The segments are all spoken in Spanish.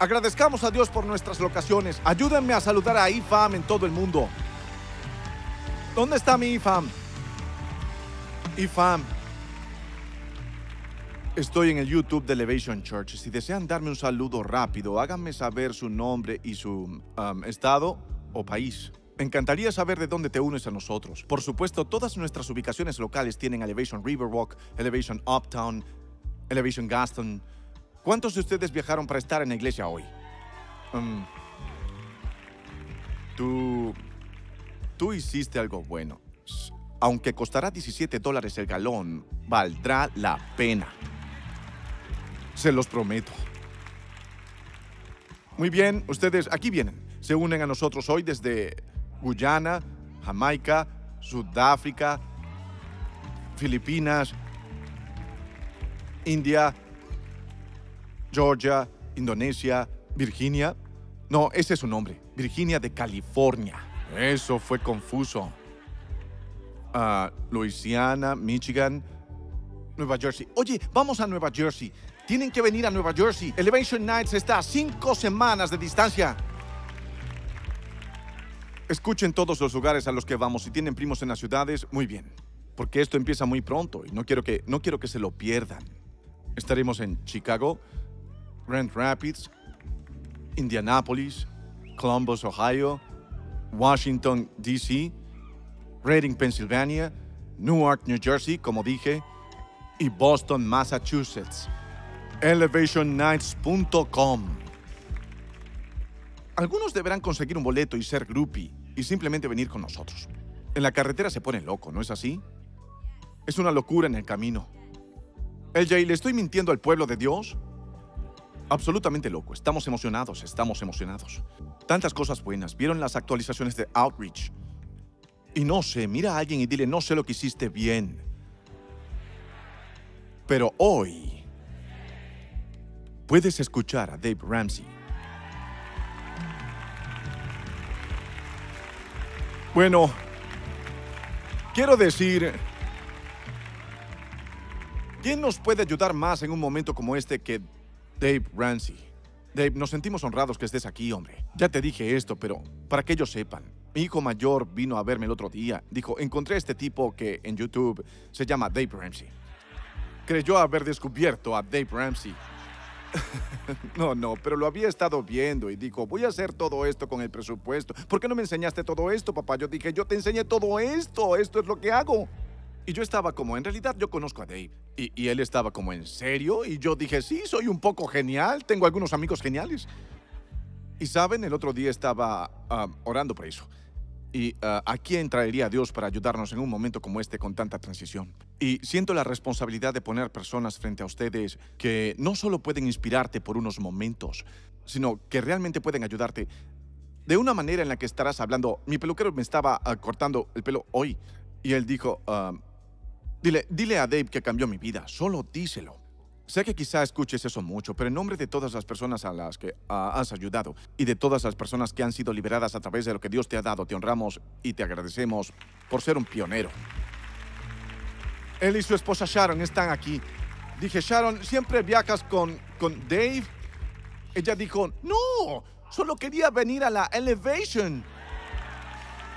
Agradezcamos a Dios por nuestras locaciones. Ayúdenme a saludar a IFAM en todo el mundo. ¿Dónde está mi IFAM? IFAM. Estoy en el YouTube de Elevation Church. Si desean darme un saludo rápido, háganme saber su nombre y su um, estado o país. Me encantaría saber de dónde te unes a nosotros. Por supuesto, todas nuestras ubicaciones locales tienen Elevation Riverwalk, Elevation Uptown, Elevation Gaston, ¿Cuántos de ustedes viajaron para estar en la iglesia hoy? Um, tú, tú hiciste algo bueno. Aunque costará 17 dólares el galón, valdrá la pena. Se los prometo. Muy bien, ustedes aquí vienen. Se unen a nosotros hoy desde Guyana, Jamaica, Sudáfrica, Filipinas, India, Georgia, Indonesia, Virginia. No, ese es su nombre. Virginia de California. Eso fue confuso. Ah, Louisiana, Michigan, Nueva Jersey. Oye, vamos a Nueva Jersey. Tienen que venir a Nueva Jersey. Elevation Nights está a cinco semanas de distancia. Escuchen todos los lugares a los que vamos. Si tienen primos en las ciudades, muy bien. Porque esto empieza muy pronto y no quiero que, no quiero que se lo pierdan. Estaremos en Chicago, Grand Rapids, Indianapolis, Columbus, Ohio, Washington, D.C., Reading, Pennsylvania, Newark, New Jersey, como dije, y Boston, Massachusetts. ElevationNights.com. Algunos deberán conseguir un boleto y ser groupie y simplemente venir con nosotros. En la carretera se pone loco, ¿no es así? Es una locura en el camino. El Jay, ¿le estoy mintiendo al pueblo de Dios? absolutamente loco. Estamos emocionados, estamos emocionados. Tantas cosas buenas. ¿Vieron las actualizaciones de Outreach? Y no sé, mira a alguien y dile, no sé lo que hiciste bien. Pero hoy puedes escuchar a Dave Ramsey. Bueno, quiero decir, ¿quién nos puede ayudar más en un momento como este que Dave Ramsey. Dave, nos sentimos honrados que estés aquí, hombre. Ya te dije esto, pero para que ellos sepan, mi hijo mayor vino a verme el otro día. Dijo, encontré a este tipo que en YouTube se llama Dave Ramsey. Creyó haber descubierto a Dave Ramsey. no, no, pero lo había estado viendo y dijo, voy a hacer todo esto con el presupuesto. ¿Por qué no me enseñaste todo esto, papá? Yo dije, yo te enseñé todo esto, esto es lo que hago. Y yo estaba como, en realidad yo conozco a Dave. Y, él estaba como, ¿en serio? Y yo dije, sí, soy un poco genial, tengo algunos amigos geniales. Y saben, el otro día estaba orando por eso. ¿Y ah, a quién traería Dios para ayudarnos en un momento como este con tanta transición? Y siento la responsabilidad de poner personas frente a ustedes que no solo pueden inspirarte por unos momentos, sino que realmente pueden ayudarte de una manera en la que estarás hablando. Mi peluquero me estaba ah, cortando el pelo hoy y él dijo, Dile, dile a Dave que cambió mi vida, solo díselo. Sé que quizá escuches eso mucho, pero en nombre de todas las personas a las que has ayudado y de todas las personas que han sido liberadas a través de lo que Dios te ha dado, te honramos y te agradecemos por ser un pionero. Él y su esposa Sharon están aquí. Dije, Sharon, ¿siempre viajas con, con Dave? Ella dijo, no, solo quería venir a la Elevation.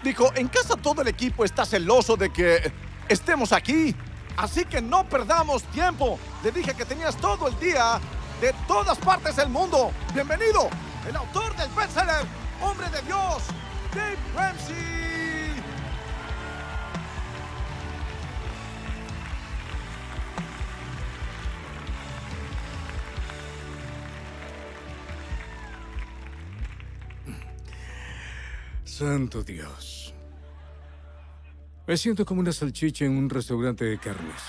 Dijo, en casa todo el equipo está celoso de que estemos aquí. Así que no perdamos tiempo. Te dije que tenías todo el día de todas partes del mundo. Bienvenido, el autor del bestseller, hombre de Dios, Dave Ramsey. Santo Dios. Me siento como una salchicha en un restaurante de carnes.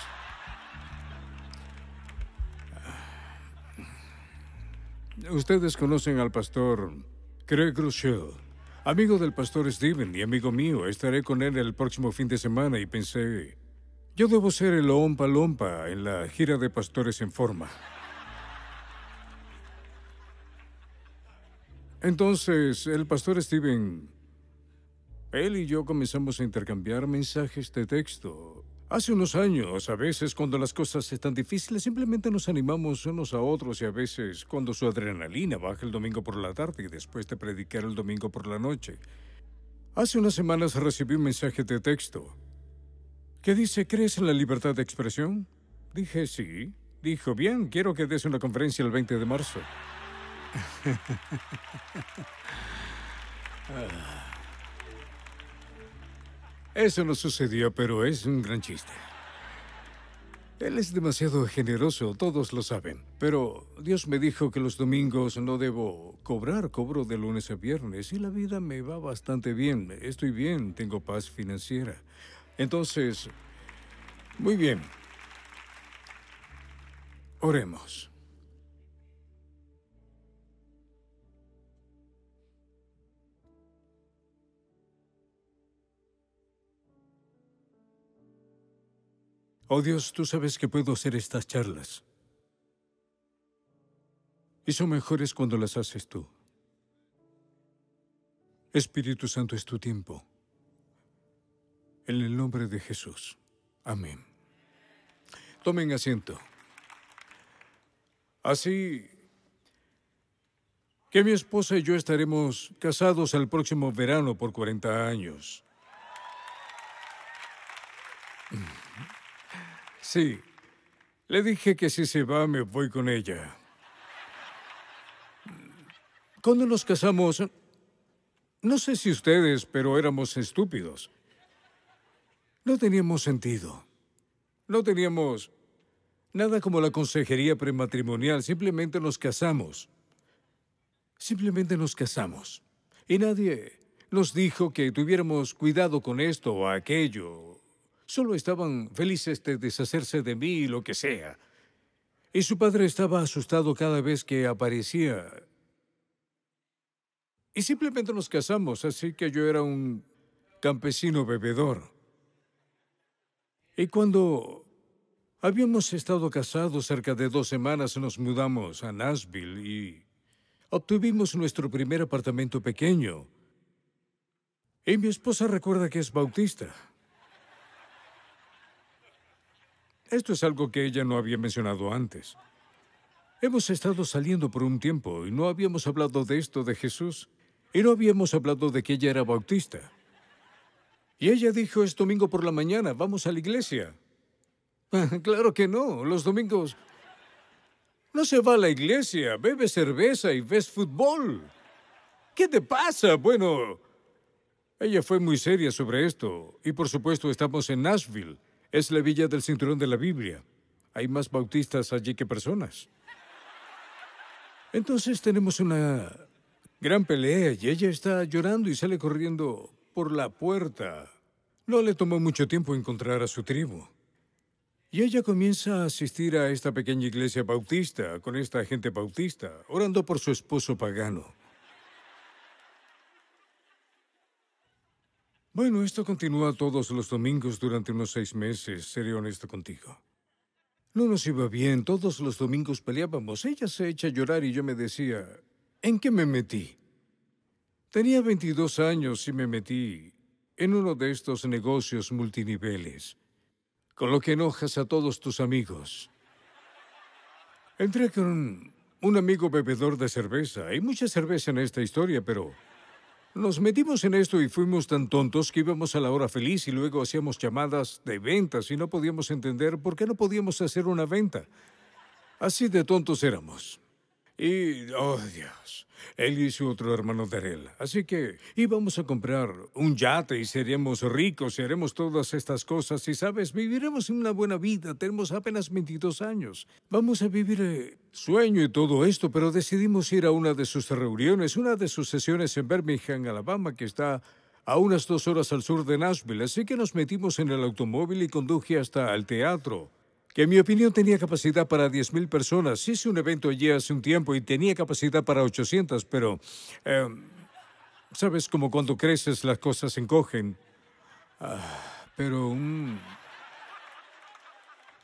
Ustedes conocen al pastor Craig Rochelle, amigo del pastor Steven y amigo mío. Estaré con él el próximo fin de semana y pensé, yo debo ser el Oompa Lompa en la gira de pastores en forma. Entonces, el pastor Steven él y yo comenzamos a intercambiar mensajes de texto. Hace unos años, a veces cuando las cosas están difíciles, simplemente nos animamos unos a otros y a veces cuando su adrenalina baja el domingo por la tarde y después de predicar el domingo por la noche. Hace unas semanas recibí un mensaje de texto que dice, ¿crees en la libertad de expresión? Dije, sí. Dijo, bien, quiero que des una conferencia el 20 de marzo. Eso no sucedió, pero es un gran chiste. Él es demasiado generoso, todos lo saben. Pero Dios me dijo que los domingos no debo cobrar, cobro de lunes a viernes y la vida me va bastante bien. Estoy bien, tengo paz financiera. Entonces, muy bien. Oremos. Oh Dios, tú sabes que puedo hacer estas charlas. Y son mejores cuando las haces tú. Espíritu Santo es tu tiempo. En el nombre de Jesús. Amén. Tomen asiento. Así que mi esposa y yo estaremos casados el próximo verano por 40 años. Sí. Le dije que si se va, me voy con ella. Cuando nos casamos, no sé si ustedes, pero éramos estúpidos. No teníamos sentido. No teníamos nada como la consejería prematrimonial. Simplemente nos casamos. Simplemente nos casamos. Y nadie nos dijo que tuviéramos cuidado con esto o aquello Solo estaban felices de deshacerse de mí y lo que sea. Y su padre estaba asustado cada vez que aparecía. Y simplemente nos casamos, así que yo era un campesino bebedor. Y cuando habíamos estado casados cerca de dos semanas, nos mudamos a Nashville y obtuvimos nuestro primer apartamento pequeño. Y mi esposa recuerda que es bautista. Esto es algo que ella no había mencionado antes. Hemos estado saliendo por un tiempo y no habíamos hablado de esto de Jesús y no habíamos hablado de que ella era bautista. Y ella dijo, es domingo por la mañana, vamos a la iglesia. claro que no, los domingos... No se va a la iglesia, bebe cerveza y ves fútbol. ¿Qué te pasa? Bueno, ella fue muy seria sobre esto y por supuesto estamos en Nashville. Es la villa del cinturón de la Biblia. Hay más bautistas allí que personas. Entonces tenemos una gran pelea y ella está llorando y sale corriendo por la puerta. No le tomó mucho tiempo encontrar a su tribu. Y ella comienza a asistir a esta pequeña iglesia bautista, con esta gente bautista, orando por su esposo pagano. Bueno, esto continúa todos los domingos durante unos seis meses, seré honesto contigo. No nos iba bien, todos los domingos peleábamos. Ella se echa a llorar y yo me decía, ¿en qué me metí? Tenía 22 años y me metí en uno de estos negocios multiniveles, con lo que enojas a todos tus amigos. Entré con un amigo bebedor de cerveza. Hay mucha cerveza en esta historia, pero nos metimos en esto y fuimos tan tontos que íbamos a la hora feliz y luego hacíamos llamadas de ventas y no podíamos entender por qué no podíamos hacer una venta. Así de tontos éramos. Y, oh Dios, él y su otro hermano Darrell. Así que íbamos a comprar un yate y seríamos ricos y haremos todas estas cosas. Y sabes, viviremos una buena vida. Tenemos apenas 22 años. Vamos a vivir eh, sueño y todo esto, pero decidimos ir a una de sus reuniones, una de sus sesiones en Birmingham, Alabama, que está a unas dos horas al sur de Nashville. Así que nos metimos en el automóvil y conduje hasta el teatro que en mi opinión tenía capacidad para 10.000 personas. Hice un evento allí hace un tiempo y tenía capacidad para 800, pero... Em, Sabes, como cuando creces las cosas se encogen. Ah, pero... un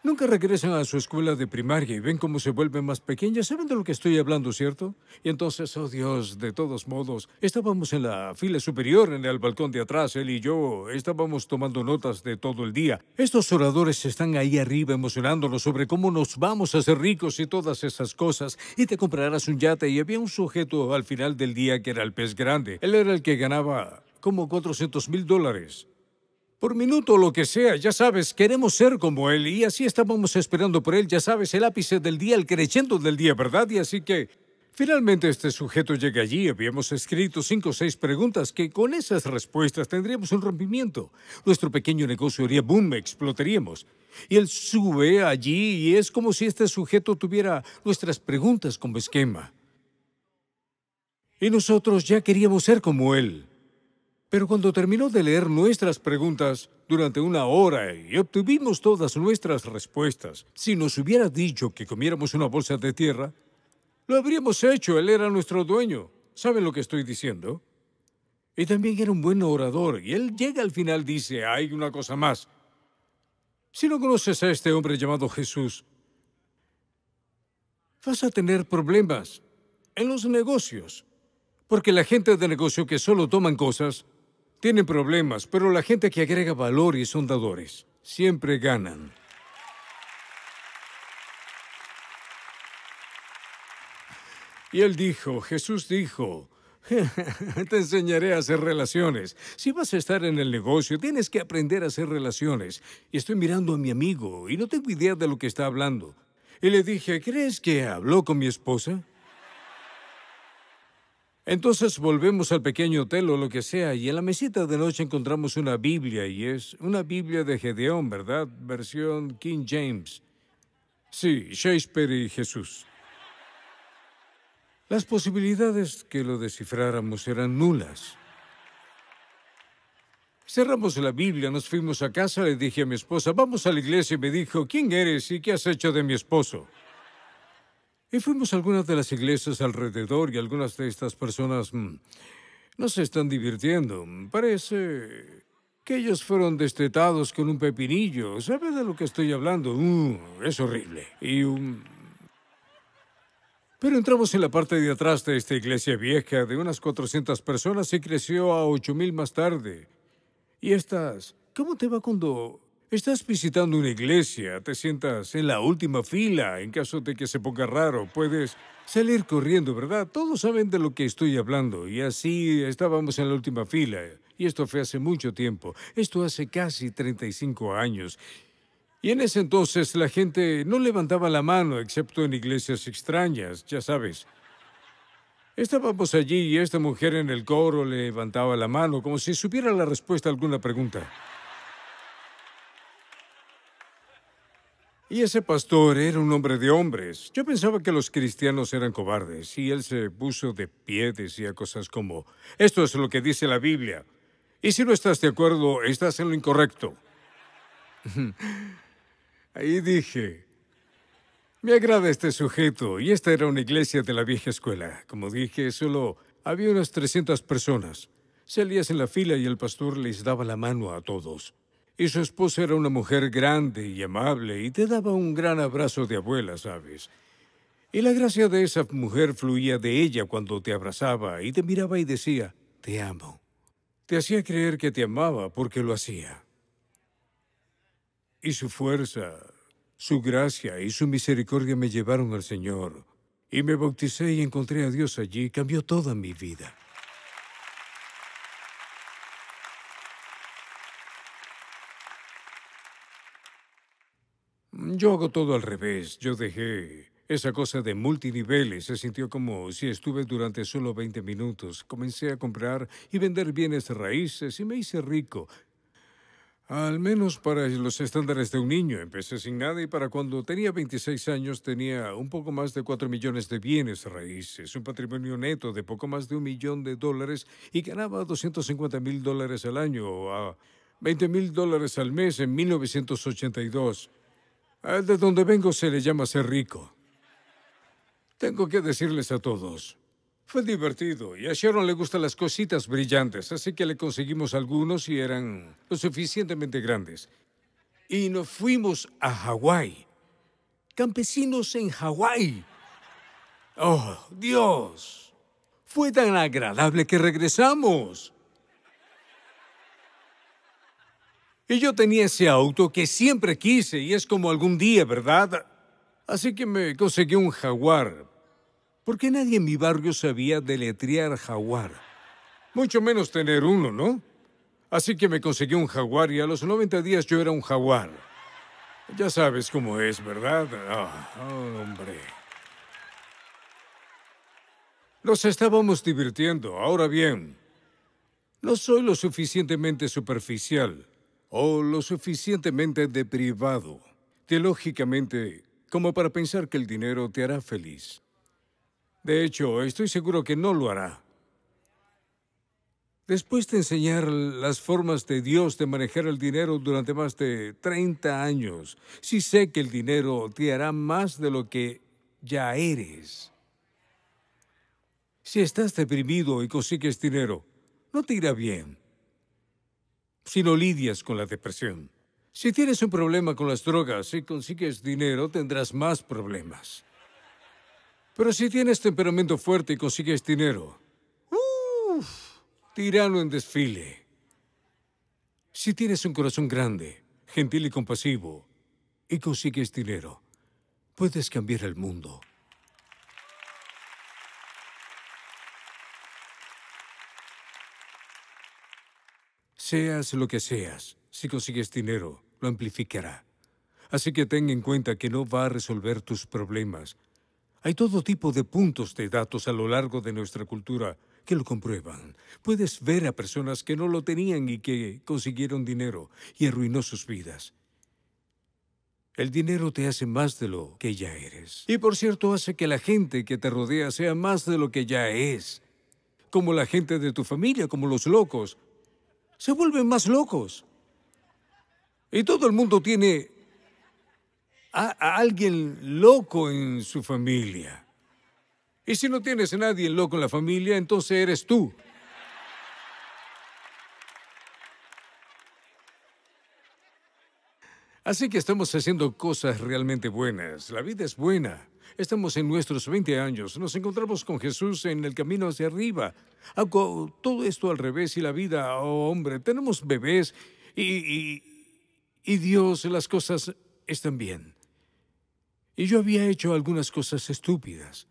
Nunca regresan a su escuela de primaria y ven cómo se vuelven más pequeñas. ¿Saben de lo que estoy hablando, cierto? Y entonces, oh Dios, de todos modos, estábamos en la fila superior, en el balcón de atrás, él y yo, estábamos tomando notas de todo el día. Estos oradores están ahí arriba emocionándonos sobre cómo nos vamos a hacer ricos y todas esas cosas, y te comprarás un yate, y había un sujeto al final del día que era el pez grande. Él era el que ganaba como 400 mil dólares por minuto o lo que sea, ya sabes, queremos ser como él y así estábamos esperando por él, ya sabes, el ápice del día, el creyendo del día, ¿verdad? Y así que finalmente este sujeto llega allí, habíamos escrito cinco o seis preguntas que con esas respuestas tendríamos un rompimiento. Nuestro pequeño negocio haría boom, explotaríamos. Y él sube allí y es como si este sujeto tuviera nuestras preguntas como esquema. Y nosotros ya queríamos ser como él. Pero cuando terminó de leer nuestras preguntas durante una hora y obtuvimos todas nuestras respuestas, si nos hubiera dicho que comiéramos una bolsa de tierra, lo habríamos hecho, él era nuestro dueño. ¿Saben lo que estoy diciendo? Y también era un buen orador, y él llega al final, dice, hay una cosa más. Si no conoces a este hombre llamado Jesús, vas a tener problemas en los negocios, porque la gente de negocio que solo toman cosas tienen problemas, pero la gente que agrega valor y son dadores siempre ganan. Y él dijo, Jesús dijo, te enseñaré a hacer relaciones. Si vas a estar en el negocio, tienes que aprender a hacer relaciones. Y estoy mirando a mi amigo y no tengo idea de lo que está hablando. Y le dije, ¿crees que habló con mi esposa? Entonces volvemos al pequeño hotel o lo que sea, y en la mesita de noche encontramos una Biblia, y es una Biblia de Gedeón, ¿verdad? Versión King James. Sí, Shakespeare y Jesús. Las posibilidades que lo descifráramos eran nulas. Cerramos la Biblia, nos fuimos a casa, le dije a mi esposa, vamos a la iglesia, y me dijo, ¿quién eres y qué has hecho de mi esposo? Y fuimos a algunas de las iglesias alrededor y algunas de estas personas mm, no se están divirtiendo. Parece que ellos fueron destetados con un pepinillo. ¿Sabes de lo que estoy hablando? Mm, es horrible. Y mm, Pero entramos en la parte de atrás de esta iglesia vieja de unas 400 personas y creció a 8.000 más tarde. Y estas, ¿cómo te va cuando Estás visitando una iglesia, te sientas en la última fila, en caso de que se ponga raro, puedes salir corriendo, ¿verdad? Todos saben de lo que estoy hablando, y así estábamos en la última fila, y esto fue hace mucho tiempo, esto hace casi 35 años. Y en ese entonces la gente no levantaba la mano, excepto en iglesias extrañas, ya sabes. Estábamos allí y esta mujer en el coro levantaba la mano como si supiera la respuesta a alguna pregunta. Y ese pastor era un hombre de hombres. Yo pensaba que los cristianos eran cobardes y él se puso de pie, decía cosas como, esto es lo que dice la Biblia. Y si no estás de acuerdo, estás en lo incorrecto. Ahí dije, me agrada este sujeto y esta era una iglesia de la vieja escuela. Como dije, solo había unas 300 personas. Salías en la fila y el pastor les daba la mano a todos. Y su esposa era una mujer grande y amable y te daba un gran abrazo de abuela, ¿sabes? Y la gracia de esa mujer fluía de ella cuando te abrazaba y te miraba y decía, te amo. Te hacía creer que te amaba porque lo hacía. Y su fuerza, su gracia y su misericordia me llevaron al Señor. Y me bauticé y encontré a Dios allí. Cambió toda mi vida. Mm, yo hago todo al revés. Yo dejé esa cosa de multiniveles. Se sintió como si estuve durante solo 20 minutos. Comencé a comprar y vender bienes raíces y me hice rico. Al menos para los estándares de un niño. Empecé sin nada y para cuando tenía 26 años tenía un poco más de 4 millones de bienes raíces, un patrimonio neto de poco más de un millón de dólares y ganaba 250 mil dólares al año o 20 mil dólares al mes en 1982. Ah, de donde vengo se le llama ser rico. Tengo que decirles a todos. Fue divertido y a Sharon le gustan las cositas brillantes, así que le conseguimos algunos y eran lo suficientemente grandes. Y nos fuimos a Hawái. Campesinos en Hawái. ¡Oh, Dios! Fue tan agradable que regresamos. Y yo tenía ese auto que siempre quise y es como algún día, ¿verdad? Así que me conseguí un jaguar. Porque nadie en mi barrio sabía deletrear jaguar. Mucho menos tener uno, ¿no? Así que me conseguí un jaguar y a los 90 días yo era un jaguar. Ya sabes cómo es, ¿verdad? Oh, hombre. Nos estábamos divirtiendo, ahora bien. No soy lo suficientemente superficial o lo suficientemente deprivado, teológicamente, como para pensar que el dinero te hará feliz. De hecho, estoy seguro que no lo hará. Después de enseñar las formas de Dios de manejar el dinero durante más de 30 años, si sé que el dinero te hará más de lo que ya eres. Si estás deprimido y consigues dinero, no te irá bien si no lidias con la depresión. Si tienes un problema con las drogas y consigues dinero, tendrás más problemas. Pero si tienes temperamento fuerte y consigues dinero, uff, tirano en desfile. Si tienes un corazón grande, gentil y compasivo, y consigues dinero, puedes cambiar el mundo. Seas lo que seas, si consigues dinero, lo amplificará. Así que ten en cuenta que no va a resolver tus problemas. Hay todo tipo de puntos de datos a lo largo de nuestra cultura que lo comprueban. Puedes ver a personas que no lo tenían y que consiguieron dinero y arruinó sus vidas. El dinero te hace más de lo que ya eres. Y por cierto, hace que la gente que te rodea sea más de lo que ya es. Como la gente de tu familia, como los locos, se vuelven más locos. Y todo el mundo tiene a, alguien loco en su familia. Y si no tienes a nadie loco en la familia, entonces eres tú. Así que estamos haciendo cosas realmente buenas. La vida es buena. Estamos en nuestros 20 años, nos encontramos con Jesús en el camino hacia arriba. Ah, todo esto al revés y la vida, oh hombre, tenemos bebés y, y, y Dios, las cosas están bien. Y yo había hecho algunas cosas estúpidas.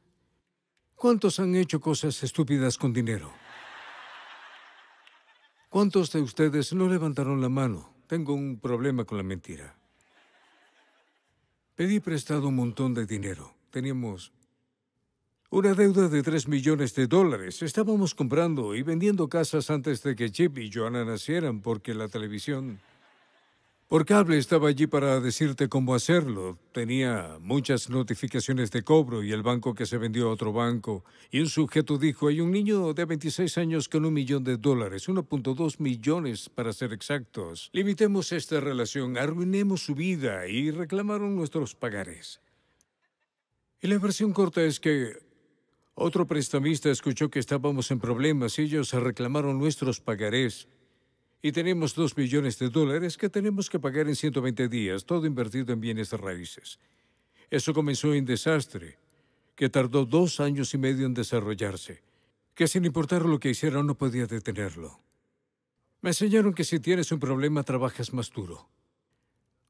¿Cuántos han hecho cosas estúpidas con dinero? ¿Cuántos de ustedes no levantaron la mano? Tengo un problema con la mentira. Pedí prestado un montón de dinero teníamos una deuda de 3 millones de dólares. Estábamos comprando y vendiendo casas antes de que Chip y Joanna nacieran porque la televisión por cable estaba allí para decirte cómo hacerlo. Tenía muchas notificaciones de cobro y el banco que se vendió a otro banco. Y un sujeto dijo, hay un niño de 26 años con un millón de dólares, 1.2 millones para ser exactos. Limitemos esta relación, arruinemos su vida y reclamaron nuestros pagares. Y la versión corta es que otro prestamista escuchó que estábamos en problemas y ellos reclamaron nuestros pagarés. Y tenemos dos millones de dólares que tenemos que pagar en 120 días, todo invertido en bienes raíces. Eso comenzó en desastre, que tardó dos años y medio en desarrollarse, que sin importar lo que hiciera no podía detenerlo. Me enseñaron que si tienes un problema trabajas más duro.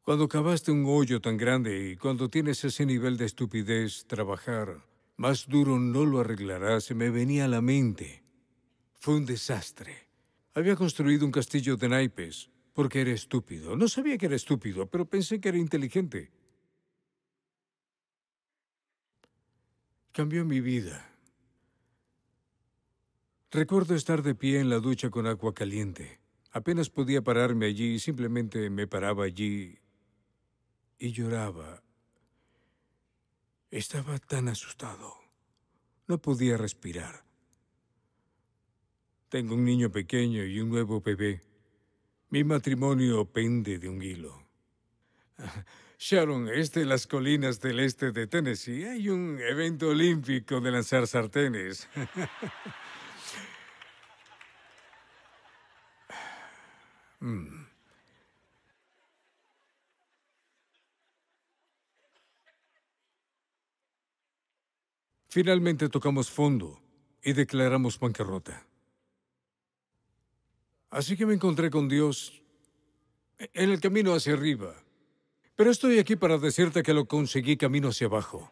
Cuando cavaste un hoyo tan grande y cuando tienes ese nivel de estupidez, trabajar más duro no lo arreglarás, se me venía a la mente. Fue un desastre. Había construido un castillo de naipes porque era estúpido. No sabía que era estúpido, pero pensé que era inteligente. Cambió mi vida. Recuerdo estar de pie en la ducha con agua caliente. Apenas podía pararme allí, y simplemente me paraba allí y lloraba. Estaba tan asustado. No podía respirar. Tengo un niño pequeño y un nuevo bebé. Mi matrimonio pende de un hilo. Sharon, este de las colinas del este de Tennessee. Hay un evento olímpico de lanzar sartenes. Mm. Finalmente tocamos fondo y declaramos bancarrota. Así que me encontré con Dios en el camino hacia arriba. Pero estoy aquí para decirte que lo conseguí camino hacia abajo.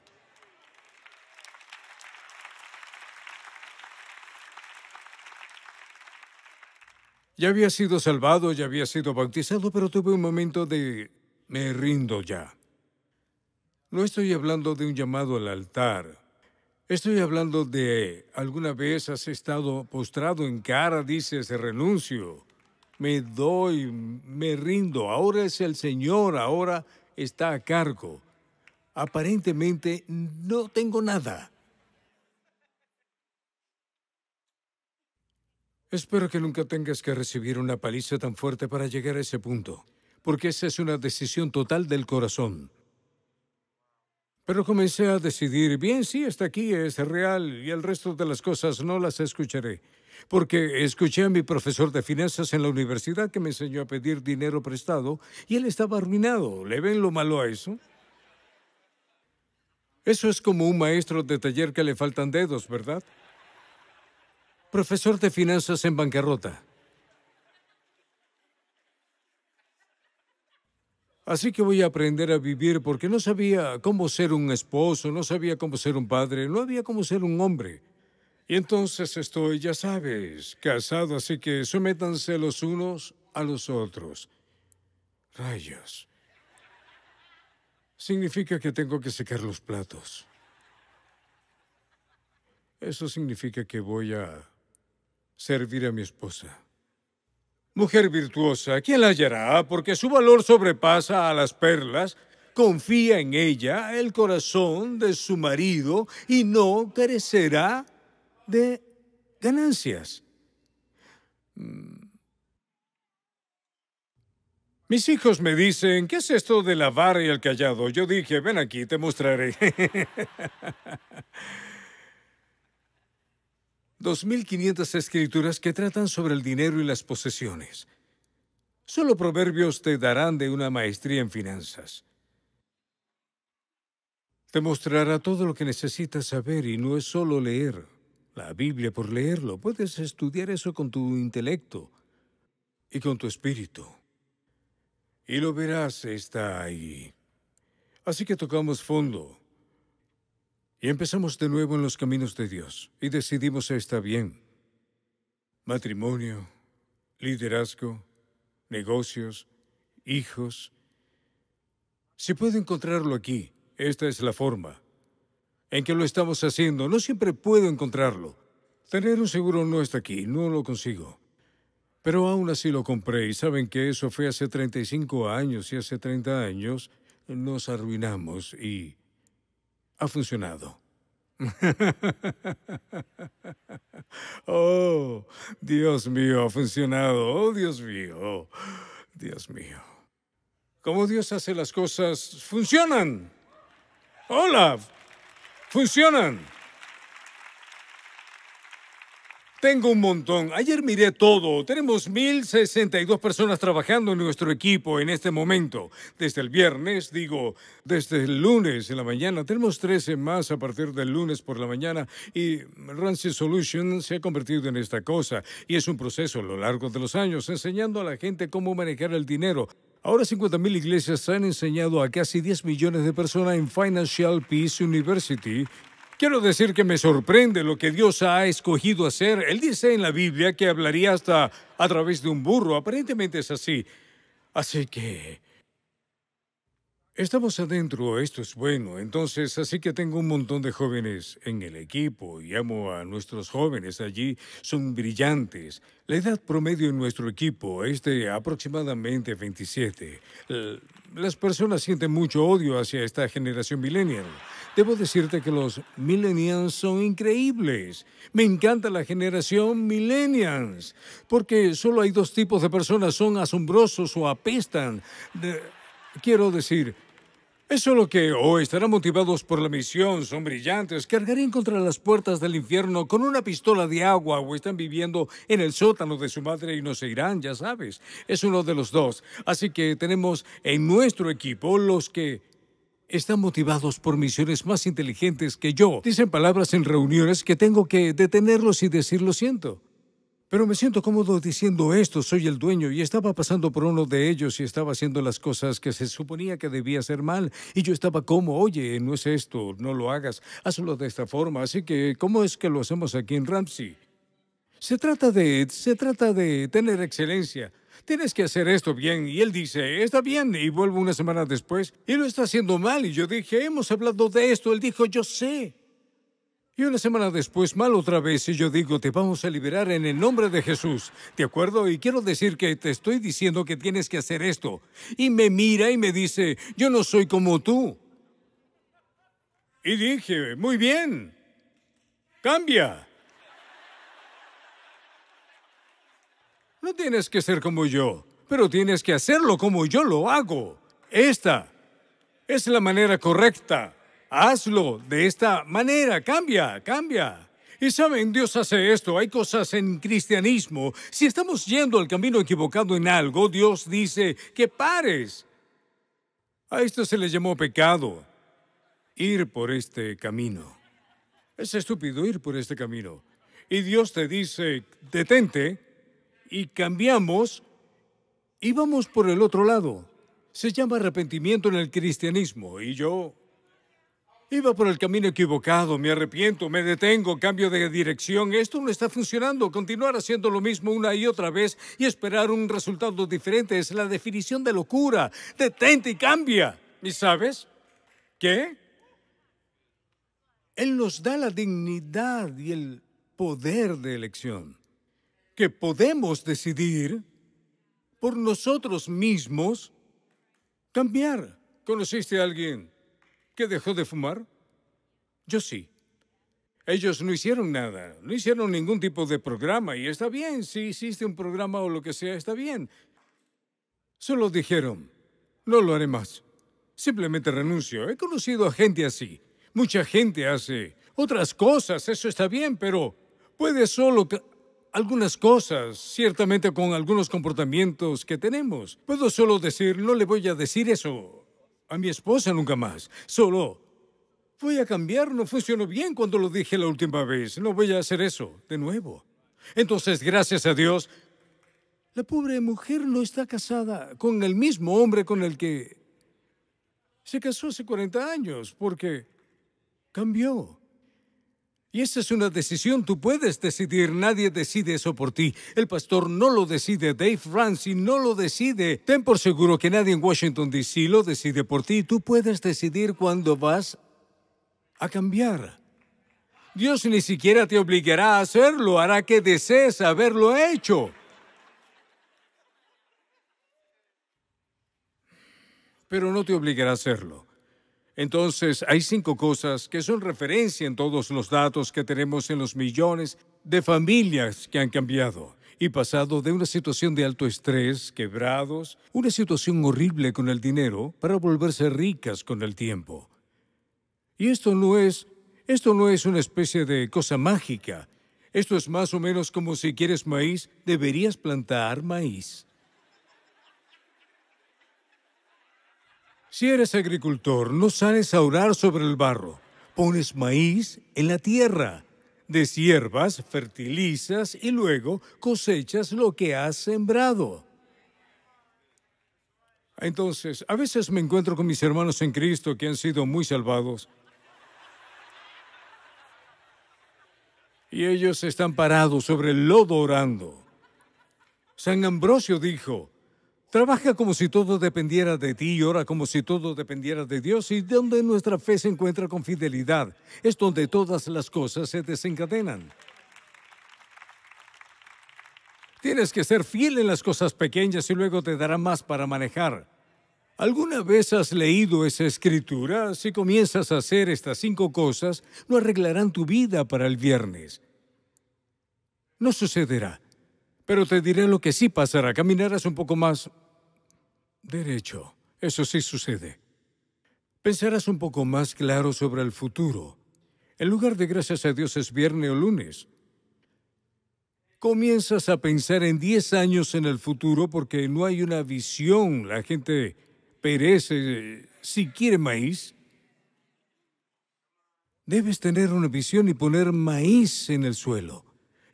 Ya había sido salvado, ya había sido bautizado, pero tuve un momento de me rindo ya. No estoy hablando de un llamado al altar Estoy hablando de, ¿alguna vez has estado postrado en cara, dices, renuncio? Me doy, me rindo, ahora es el Señor, ahora está a cargo. Aparentemente no tengo nada. Espero que nunca tengas que recibir una paliza tan fuerte para llegar a ese punto, porque esa es una decisión total del corazón. Pero comencé a decidir, bien, sí, está aquí, es real, y el resto de las cosas no las escucharé. Porque escuché a mi profesor de finanzas en la universidad que me enseñó a pedir dinero prestado y él estaba arruinado. ¿Le ven lo malo a eso? Eso es como un maestro de taller que le faltan dedos, ¿verdad? Profesor de finanzas en bancarrota. Así que voy a aprender a vivir porque no sabía cómo ser un esposo, no sabía cómo ser un padre, no había cómo ser un hombre. Y entonces estoy, ya sabes, casado, así que sométanse los unos a los otros. Rayos. Significa que tengo que secar los platos. Eso significa que voy a servir a mi esposa. Mujer virtuosa, ¿quién la hallará? Porque su valor sobrepasa a las perlas. Confía en ella el corazón de su marido y no carecerá de ganancias. Mm. Mis hijos me dicen, ¿qué es esto de lavar y el callado? Yo dije, ven aquí, te mostraré. 2.500 escrituras que tratan sobre el dinero y las posesiones. Solo proverbios te darán de una maestría en finanzas. Te mostrará todo lo que necesitas saber y no es solo leer la Biblia por leerlo. Puedes estudiar eso con tu intelecto y con tu espíritu. Y lo verás, está ahí. Así que tocamos fondo. Y empezamos de nuevo en los caminos de Dios y decidimos está bien. Matrimonio, liderazgo, negocios, hijos. Si puede encontrarlo aquí, esta es la forma en que lo estamos haciendo. No siempre puedo encontrarlo. Tener un seguro no está aquí, no lo consigo. Pero aún así lo compré y saben que eso fue hace 35 años y hace 30 años nos arruinamos y ha funcionado. oh, Dios mío, ha funcionado. Oh, Dios mío. Oh, Dios mío. Como Dios hace las cosas, funcionan. Hola, funcionan. Tengo un montón. Ayer miré todo. Tenemos 1.062 personas trabajando en nuestro equipo en este momento. Desde el viernes, digo, desde el lunes en la mañana. Tenemos 13 más a partir del lunes por la mañana y Rancid Solution se ha convertido en esta cosa. Y es un proceso a lo largo de los años, enseñando a la gente cómo manejar el dinero. Ahora 50.000 iglesias han enseñado a casi 10 millones de personas en Financial Peace University Quiero decir que me sorprende lo que Dios ha escogido hacer. Él dice en la Biblia que hablaría hasta a través de un burro. Aparentemente es así. Así que Estamos adentro, esto es bueno. Entonces, así que tengo un montón de jóvenes en el equipo y amo a nuestros jóvenes allí, son brillantes. La edad promedio en nuestro equipo es de aproximadamente 27. Las personas sienten mucho odio hacia esta generación millennial. Debo decirte que los millennials son increíbles. Me encanta la generación millennials, porque solo hay dos tipos de personas, son asombrosos o apestan. Quiero decir, es solo que o estarán motivados por la misión, son brillantes, cargarían contra las puertas del infierno con una pistola de agua o están viviendo en el sótano de su madre y no se irán, ya sabes. Es uno de los dos. Así que tenemos en nuestro equipo los que están motivados por misiones más inteligentes que yo. Dicen palabras en reuniones que tengo que detenerlos y decir lo siento. Pero me siento cómodo diciendo esto, soy el dueño y estaba pasando por uno de ellos y estaba haciendo las cosas que se suponía que debía hacer mal y yo estaba como, oye, no es esto, no lo hagas, hazlo de esta forma, así que ¿cómo es que lo hacemos aquí en Ramsey? Se trata de, se trata de tener excelencia. Tienes que hacer esto bien. Y él dice, está bien. Y vuelvo una semana después. Y lo está haciendo mal. Y yo dije, hemos hablado de esto. Él dijo, yo sé. Y una semana después, mal otra vez, y yo digo, te vamos a liberar en el nombre de Jesús. ¿De acuerdo? Y quiero decir que te estoy diciendo que tienes que hacer esto. Y me mira y me dice, yo no soy como tú. Y dije, muy bien, cambia. No tienes que ser como yo, pero tienes que hacerlo como yo lo hago. Esta es la manera correcta hazlo de esta manera, cambia, cambia. Y saben, Dios hace esto, hay cosas en cristianismo. Si estamos yendo al camino equivocado en algo, Dios dice que pares. A esto se le llamó pecado, ir por este camino. Es estúpido ir por este camino. Y Dios te dice, detente, y cambiamos y vamos por el otro lado. Se llama arrepentimiento en el cristianismo. Y yo Iba por el camino equivocado, me arrepiento, me detengo, cambio de dirección. Esto no está funcionando. Continuar haciendo lo mismo una y otra vez y esperar un resultado diferente es la definición de locura. Detente y cambia. ¿Y sabes? ¿Qué? Él nos da la dignidad y el poder de elección, que podemos decidir por nosotros mismos cambiar. ¿Conociste a alguien ¿Que dejó de fumar? Yo sí. Ellos no hicieron nada, no hicieron ningún tipo de programa y está bien, si hiciste un programa o lo que sea, está bien. Solo dijeron, no lo haré más. Simplemente renuncio. He conocido a gente así. Mucha gente hace otras cosas, eso está bien, pero puede solo algunas cosas, ciertamente con algunos comportamientos que tenemos. Puedo solo decir, no le voy a decir eso a mi esposa nunca más. Solo voy a cambiar, no funcionó bien cuando lo dije la última vez. No voy a hacer eso de nuevo. Entonces, gracias a Dios, la pobre mujer no está casada con el mismo hombre con el que se casó hace 40 años, porque cambió. Y esa es una decisión, tú puedes decidir, nadie decide eso por ti. El pastor no lo decide, Dave Ramsey no lo decide. Ten por seguro que nadie en Washington DC lo decide por ti. Tú puedes decidir cuándo vas a cambiar. Dios ni siquiera te obligará a hacerlo, hará que desees haberlo hecho. Pero no te obligará a hacerlo. Entonces, hay cinco cosas que son referencia en todos los datos que tenemos en los millones de familias que han cambiado y pasado de una situación de alto estrés, quebrados, una situación horrible con el dinero, para volverse ricas con el tiempo. Y esto no es, esto no es una especie de cosa mágica. Esto es más o menos como si quieres maíz, deberías plantar maíz. Si eres agricultor, no sales a orar sobre el barro. Pones maíz en la tierra, deshierbas, fertilizas y luego cosechas lo que has sembrado. Entonces, a veces me encuentro con mis hermanos en Cristo que han sido muy salvados. Y ellos están parados sobre el lodo orando. San Ambrosio dijo, Trabaja como si todo dependiera de ti, y ora como si todo dependiera de Dios y donde nuestra fe se encuentra con fidelidad. Es donde todas las cosas se desencadenan. Tienes que ser fiel en las cosas pequeñas y luego te dará más para manejar. ¿Alguna vez has leído esa escritura? Si comienzas a hacer estas cinco cosas, no arreglarán tu vida para el viernes. No sucederá. Pero te diré lo que sí pasará. Caminarás un poco más derecho. Eso sí sucede. Pensarás un poco más claro sobre el futuro. En lugar de gracias a Dios es viernes o lunes. Comienzas a pensar en 10 años en el futuro porque no hay una visión. La gente perece si quiere maíz. Debes tener una visión y poner maíz en el suelo.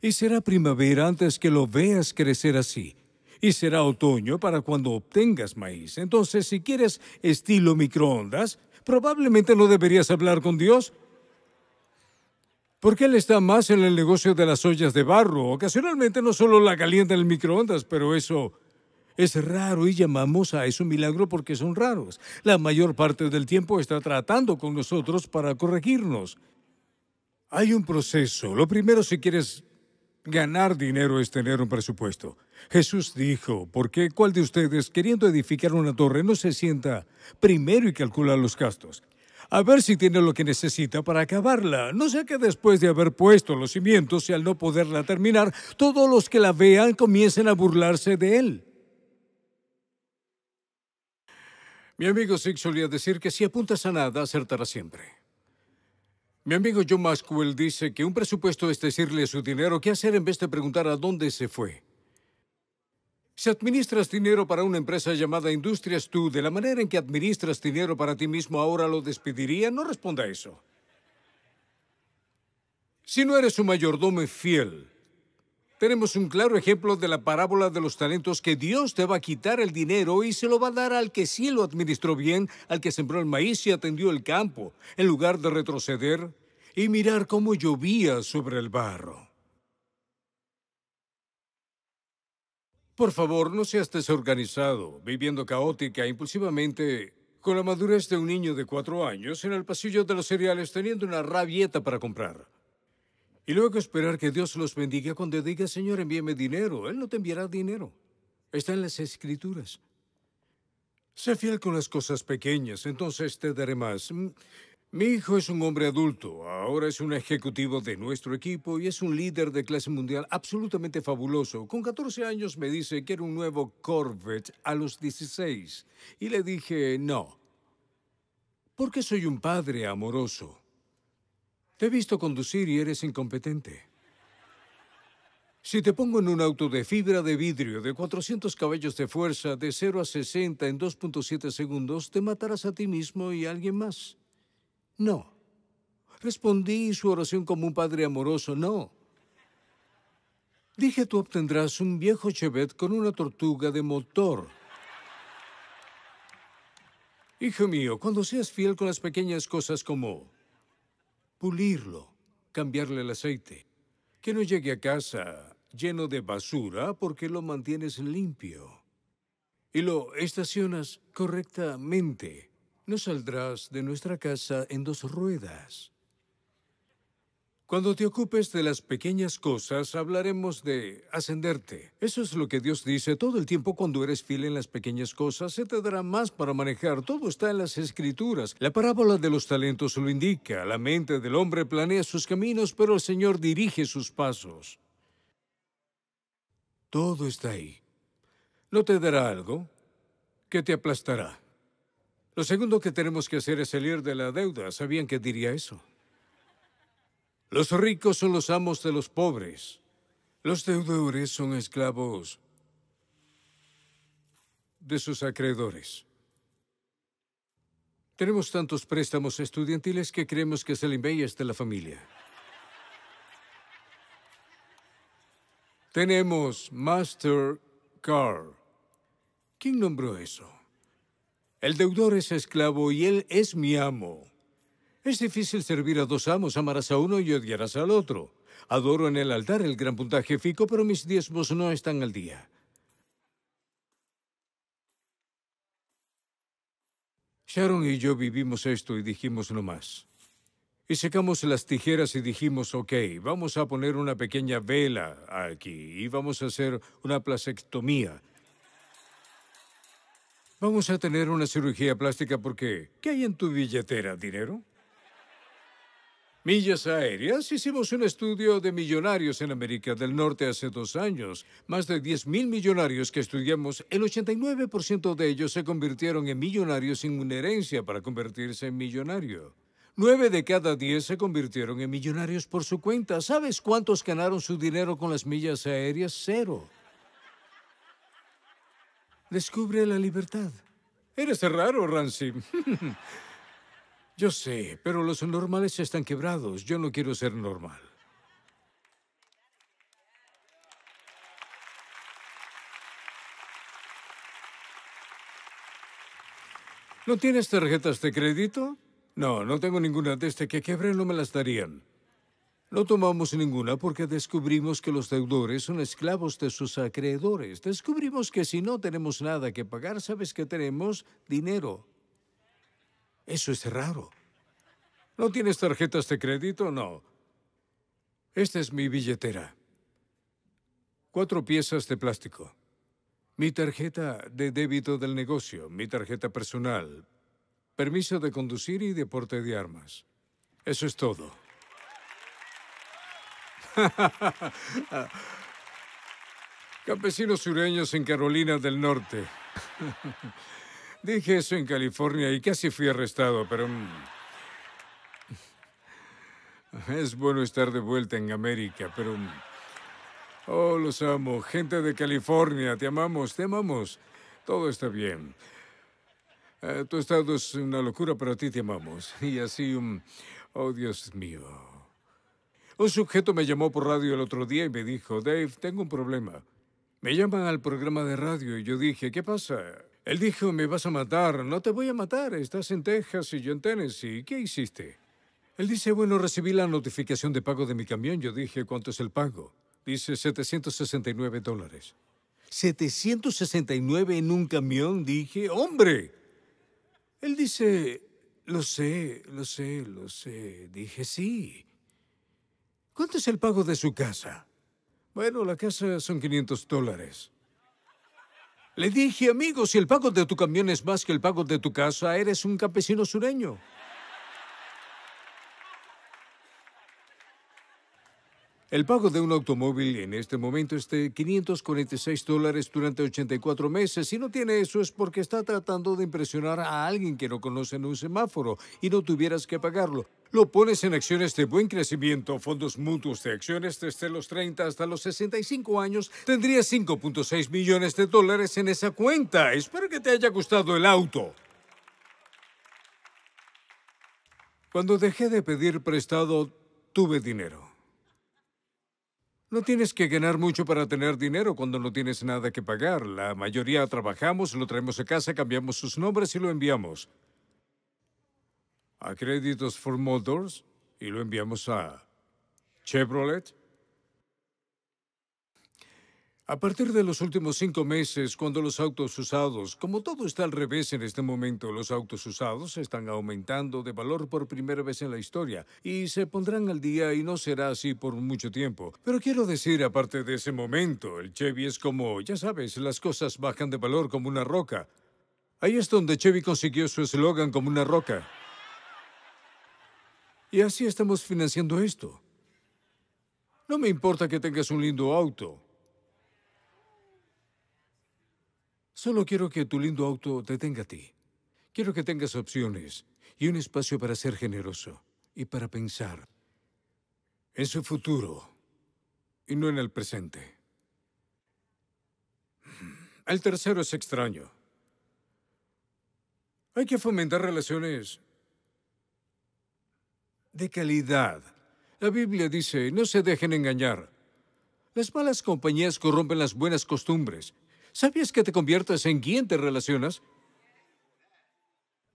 Y será primavera antes que lo veas crecer así. Y será otoño para cuando obtengas maíz. Entonces, si quieres estilo microondas, probablemente no deberías hablar con Dios. Porque Él está más en el negocio de las ollas de barro. Ocasionalmente no solo la calienta en el microondas, pero eso es raro y llamamos a eso un milagro porque son raros. La mayor parte del tiempo está tratando con nosotros para corregirnos. Hay un proceso. Lo primero, si quieres Ganar dinero es tener un presupuesto. Jesús dijo, ¿por qué cuál de ustedes, queriendo edificar una torre, no se sienta primero y calcula los gastos? A ver si tiene lo que necesita para acabarla. No sea que después de haber puesto los cimientos y al no poderla terminar, todos los que la vean comiencen a burlarse de él. Mi amigo Sig solía decir que si apuntas a nada, acertará siempre. Mi amigo John Maxwell dice que un presupuesto es decirle su dinero qué hacer en vez de preguntar a dónde se fue. Si administras dinero para una empresa llamada Industrias Tú, de la manera en que administras dinero para ti mismo, ahora lo despediría, no responda a eso. Si no eres un mayordomo fiel, tenemos un claro ejemplo de la parábola de los talentos que Dios te va a quitar el dinero y se lo va a dar al que sí lo administró bien, al que sembró el maíz y atendió el campo, en lugar de retroceder y mirar cómo llovía sobre el barro. Por favor, no seas desorganizado, viviendo caótica, e impulsivamente, con la madurez de un niño de cuatro años en el pasillo de los cereales teniendo una rabieta para comprar. Y luego esperar que Dios los bendiga cuando diga, Señor, envíeme dinero. Él no te enviará dinero. Está en las escrituras. Sé fiel con las cosas pequeñas, entonces te daré más. Mi hijo es un hombre adulto, ahora es un ejecutivo de nuestro equipo y es un líder de clase mundial absolutamente fabuloso. Con 14 años me dice que era un nuevo Corvette a los 16 y le dije no. Porque soy un padre amoroso. Te he visto conducir y eres incompetente. Si te pongo en un auto de fibra de vidrio de 400 caballos de fuerza de 0 a 60 en 2.7 segundos, te matarás a ti mismo y a alguien más. No. Respondí su oración como un padre amoroso. No. Dije, tú obtendrás un viejo Chevet con una tortuga de motor. Hijo mío, cuando seas fiel con las pequeñas cosas como pulirlo, cambiarle el aceite. Que no llegue a casa lleno de basura porque lo mantienes limpio. Y lo estacionas correctamente. No saldrás de nuestra casa en dos ruedas. Cuando te ocupes de las pequeñas cosas, hablaremos de ascenderte. Eso es lo que Dios dice todo el tiempo cuando eres fiel en las pequeñas cosas, se te dará más para manejar. Todo está en las escrituras. La parábola de los talentos lo indica. La mente del hombre planea sus caminos, pero el Señor dirige sus pasos. Todo está ahí. No te dará algo que te aplastará. Lo segundo que tenemos que hacer es salir de la deuda. Sabían que diría eso. Los ricos son los amos de los pobres. Los deudores son esclavos de sus acreedores. Tenemos tantos préstamos estudiantiles que creemos que se Bey es de la familia. Tenemos Master Carl. ¿Quién nombró eso? El deudor es esclavo y él es mi amo. Es difícil servir a dos amos, amarás a uno y odiarás al otro. Adoro en el altar el gran puntaje fico, pero mis diezmos no están al día. Sharon y yo vivimos esto y dijimos no más. Y secamos las tijeras y dijimos, ok, vamos a poner una pequeña vela aquí y vamos a hacer una plasectomía. Vamos a tener una cirugía plástica porque, ¿qué hay en tu billetera? ¿Dinero? millas aéreas, hicimos un estudio de millonarios en América del Norte hace dos años. Más de mil millonarios que estudiamos, el 89% de ellos se convirtieron en millonarios sin una herencia para convertirse en millonario. Nueve de cada diez se convirtieron en millonarios por su cuenta. ¿Sabes cuántos ganaron su dinero con las millas aéreas? Cero. Descubre la libertad. Eres raro, Rancy. Yo sé, pero los normales están quebrados. Yo no quiero ser normal. ¿No tienes tarjetas de crédito? No, no tengo ninguna. Desde que quebré no me las darían. No tomamos ninguna porque descubrimos que los deudores son esclavos de sus acreedores. Descubrimos que si no tenemos nada que pagar, sabes que tenemos dinero. Eso es raro. ¿No tienes tarjetas de crédito? No. Esta es mi billetera. Cuatro piezas de plástico. Mi tarjeta de débito del negocio, mi tarjeta personal, permiso de conducir y de de armas. Eso es todo. Campesinos sureños en Carolina del Norte. Dije eso en California y casi fui arrestado, pero... Mm, es bueno estar de vuelta en América, pero... Mm, oh, los amo. Gente de California, te amamos, te amamos. Todo está bien. Eh, tu estado es una locura, pero a ti te amamos. Y así, un... Mm, oh Dios mío. Un sujeto me llamó por radio el otro día y me dijo, Dave, tengo un problema. Me llaman al programa de radio y yo dije, ¿qué pasa? Él dijo, me vas a matar. No te voy a matar. Estás en Texas y yo en Tennessee. ¿Qué hiciste? Él dice, bueno, recibí la notificación de pago de mi camión. Yo dije, ¿cuánto es el pago? Dice, 769 dólares. 769 en un camión, dije, hombre. Él dice, lo sé, lo sé, lo sé. Dije, sí. ¿Cuánto es el pago de su casa? Bueno, la casa son 500 dólares. Le dije, amigo, si el pago de tu camión es más que el pago de tu casa, eres un campesino sureño. El pago de un automóvil en este momento es de 546 dólares durante 84 meses. Si no tiene eso es porque está tratando de impresionar a alguien que no conoce en un semáforo y no tuvieras que pagarlo. Lo pones en acciones de buen crecimiento, fondos mutuos de acciones desde los 30 hasta los 65 años, tendrías 5.6 millones de dólares en esa cuenta. Espero que te haya gustado el auto. Cuando dejé de pedir prestado, tuve dinero. No tienes que ganar mucho para tener dinero cuando no tienes nada que pagar. La mayoría trabajamos, lo traemos a casa, cambiamos sus nombres y lo enviamos a Créditos for Motors y lo enviamos a Chevrolet. A partir de los últimos cinco meses, cuando los autos usados, como todo está al revés en este momento, los autos usados están aumentando de valor por primera vez en la historia y se pondrán al día y no será así por mucho tiempo. Pero quiero decir, aparte de ese momento, el Chevy es como, ya sabes, las cosas bajan de valor como una roca. Ahí es donde Chevy consiguió su eslogan como una roca. Y así estamos financiando esto. No me importa que tengas un lindo auto. Solo quiero que tu lindo auto te tenga a ti. Quiero que tengas opciones y un espacio para ser generoso y para pensar en su futuro y no en el presente. El tercero es extraño. Hay que fomentar relaciones de calidad. La Biblia dice, no se dejen engañar. Las malas compañías corrompen las buenas costumbres. ¿Sabías que te conviertes en quien te relacionas?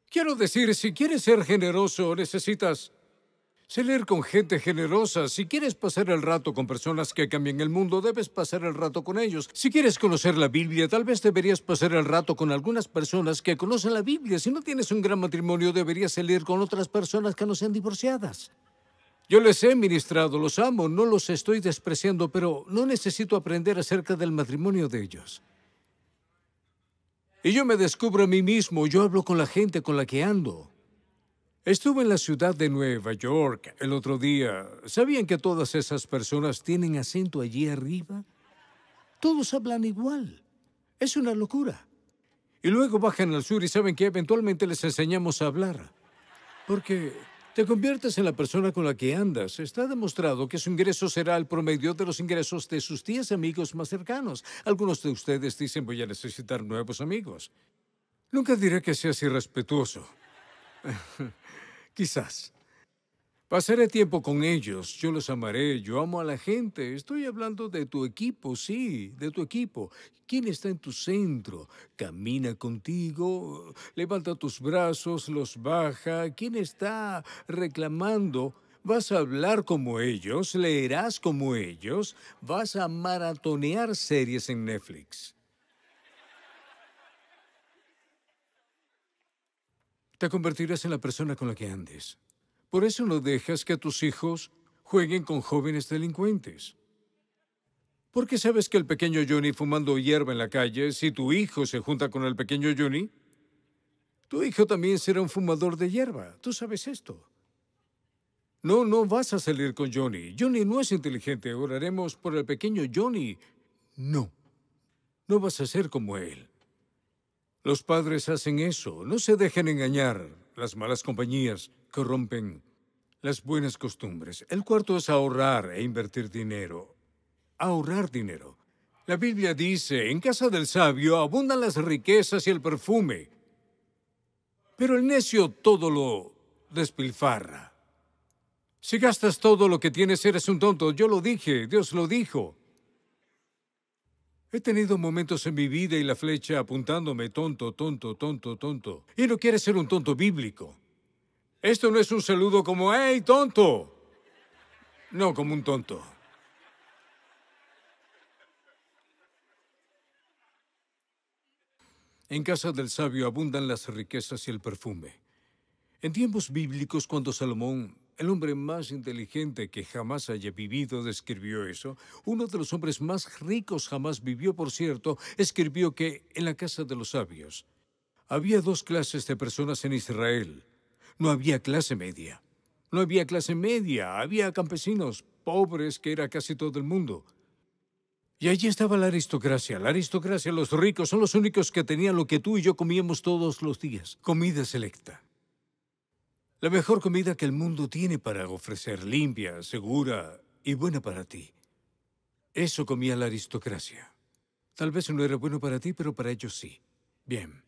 Quiero decir, si quieres ser generoso, necesitas Sé con gente generosa. Si quieres pasar el rato con personas que cambian el mundo, debes pasar el rato con ellos. Si quieres conocer la Biblia, tal vez deberías pasar el rato con algunas personas que conocen la Biblia. Si no tienes un gran matrimonio, deberías salir con otras personas que no sean divorciadas. Yo les he ministrado, los amo, no los estoy despreciando, pero no necesito aprender acerca del matrimonio de ellos. Y yo me descubro a mí mismo, yo hablo con la gente con la que ando. Estuve en la ciudad de Nueva York el otro día. ¿Sabían que todas esas personas tienen acento allí arriba? Todos hablan igual. Es una locura. Y luego bajan al sur y saben que eventualmente les enseñamos a hablar. Porque te conviertes en la persona con la que andas. Está demostrado que su ingreso será el promedio de los ingresos de sus 10 amigos más cercanos. Algunos de ustedes dicen voy a necesitar nuevos amigos. Nunca diré que seas irrespetuoso. Quizás. Pasaré tiempo con ellos, yo los amaré, yo amo a la gente. Estoy hablando de tu equipo, sí, de tu equipo. ¿Quién está en tu centro? Camina contigo, levanta tus brazos, los baja. ¿Quién está reclamando? Vas a hablar como ellos, leerás como ellos, vas a maratonear series en Netflix. Te convertirás en la persona con la que andes. Por eso no dejas que tus hijos jueguen con jóvenes delincuentes. Porque sabes que el pequeño Johnny fumando hierba en la calle, si tu hijo se junta con el pequeño Johnny, tu hijo también será un fumador de hierba. Tú sabes esto. No, no vas a salir con Johnny. Johnny no es inteligente. Oraremos por el pequeño Johnny. No. No vas a ser como él. Los padres hacen eso. No se dejen engañar. Las malas compañías corrompen las buenas costumbres. El cuarto es ahorrar e invertir dinero. Ahorrar dinero. La Biblia dice, en casa del sabio abundan las riquezas y el perfume, pero el necio todo lo despilfarra. Si gastas todo lo que tienes, eres un tonto. Yo lo dije, Dios lo dijo. He tenido momentos en mi vida y la flecha apuntándome tonto, tonto, tonto, tonto. Y no quiere ser un tonto bíblico. Esto no es un saludo como, ¡hey, tonto! No, como un tonto. En casa del sabio abundan las riquezas y el perfume. En tiempos bíblicos, cuando Salomón el hombre más inteligente que jamás haya vivido describió eso. Uno de los hombres más ricos jamás vivió, por cierto, escribió que en la casa de los sabios había dos clases de personas en Israel. No había clase media. No había clase media, había campesinos, pobres, que era casi todo el mundo. Y allí estaba la aristocracia. La aristocracia, los ricos, son los únicos que tenían lo que tú y yo comíamos todos los días, comida selecta. La mejor comida que el mundo tiene para ofrecer, limpia, segura y buena para ti. Eso comía la aristocracia. Tal vez no era bueno para ti, pero para ellos sí. Bien,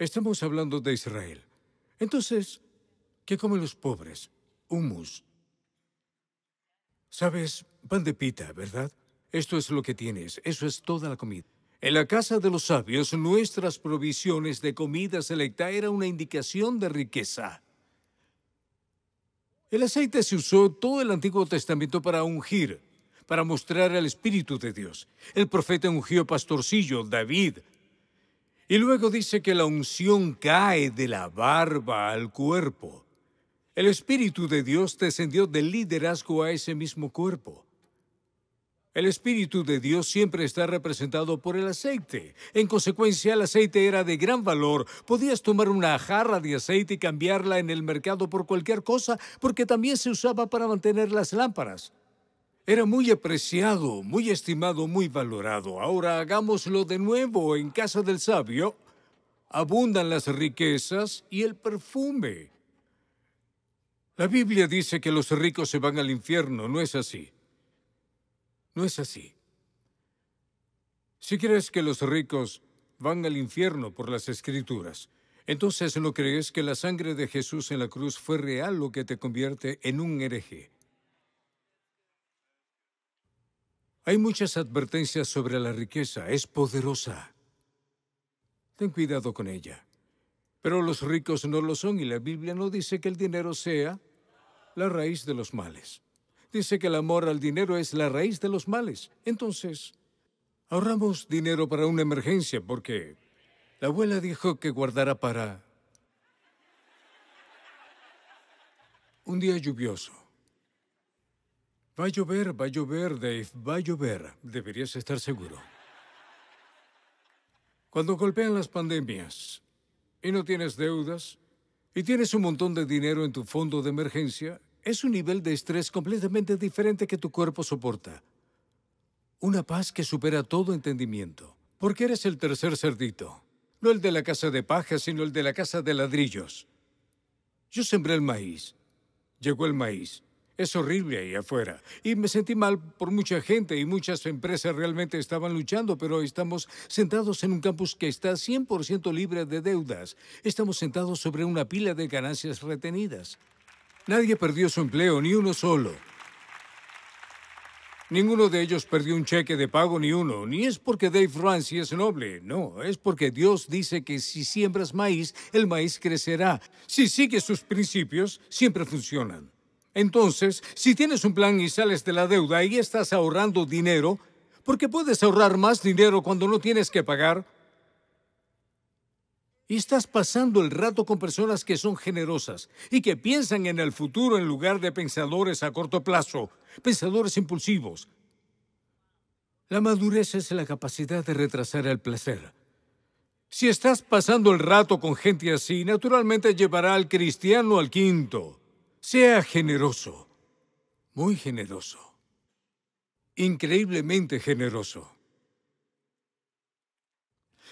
estamos hablando de Israel. Entonces, ¿qué comen los pobres? Humus. Sabes, pan de pita, ¿verdad? Esto es lo que tienes, eso es toda la comida. En la casa de los sabios, nuestras provisiones de comida selecta era una indicación de riqueza. El aceite se usó todo el Antiguo Testamento para ungir, para mostrar al Espíritu de Dios. El profeta ungió pastorcillo, David. Y luego dice que la unción cae de la barba al cuerpo. El Espíritu de Dios descendió del liderazgo a ese mismo cuerpo. El Espíritu de Dios siempre está representado por el aceite. En consecuencia, el aceite era de gran valor. Podías tomar una jarra de aceite y cambiarla en el mercado por cualquier cosa, porque también se usaba para mantener las lámparas. Era muy apreciado, muy estimado, muy valorado. Ahora hagámoslo de nuevo en casa del sabio. Abundan las riquezas y el perfume. La Biblia dice que los ricos se van al infierno, ¿no es así? No es así. Si crees que los ricos van al infierno por las escrituras, entonces no crees que la sangre de Jesús en la cruz fue real lo que te convierte en un hereje. Hay muchas advertencias sobre la riqueza, es poderosa. Ten cuidado con ella. Pero los ricos no lo son y la Biblia no dice que el dinero sea la raíz de los males dice que el amor al dinero es la raíz de los males. Entonces, ahorramos dinero para una emergencia porque la abuela dijo que guardará para un día lluvioso. Va a llover, va a llover, Dave, va a llover. Deberías estar seguro. Cuando golpean las pandemias y no tienes deudas y tienes un montón de dinero en tu fondo de emergencia, es un nivel de estrés completamente diferente que tu cuerpo soporta. Una paz que supera todo entendimiento. Porque eres el tercer cerdito. No el de la casa de paja, sino el de la casa de ladrillos. Yo sembré el maíz. Llegó el maíz. Es horrible ahí afuera. Y me sentí mal por mucha gente y muchas empresas realmente estaban luchando, pero estamos sentados en un campus que está 100% libre de deudas. Estamos sentados sobre una pila de ganancias retenidas. Nadie perdió su empleo, ni uno solo. Ninguno de ellos perdió un cheque de pago, ni uno. Ni es porque Dave Ramsey es noble, no. Es porque Dios dice que si siembras maíz, el maíz crecerá. Si sigues sus principios, siempre funcionan. Entonces, si tienes un plan y sales de la deuda y estás ahorrando dinero, porque puedes ahorrar más dinero cuando no tienes que pagar, y estás pasando el rato con personas que son generosas y que piensan en el futuro en lugar de pensadores a corto plazo, pensadores impulsivos. La madurez es la capacidad de retrasar el placer. Si estás pasando el rato con gente así, naturalmente llevará al cristiano al quinto. Sea generoso, muy generoso, increíblemente generoso.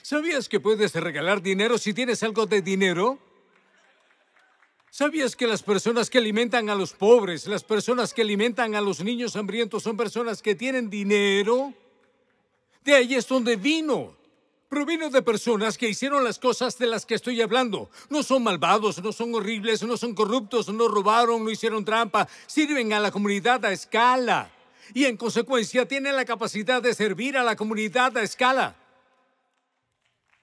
¿Sabías que puedes regalar dinero si tienes algo de dinero? ¿Sabías que las personas que alimentan a los pobres, las personas que alimentan a los niños hambrientos son personas que tienen dinero? De ahí es donde vino. Provino de personas que hicieron las cosas de las que estoy hablando. No son malvados, no son horribles, no son corruptos, no robaron, no hicieron trampa. Sirven a la comunidad a escala. Y en consecuencia tienen la capacidad de servir a la comunidad a escala.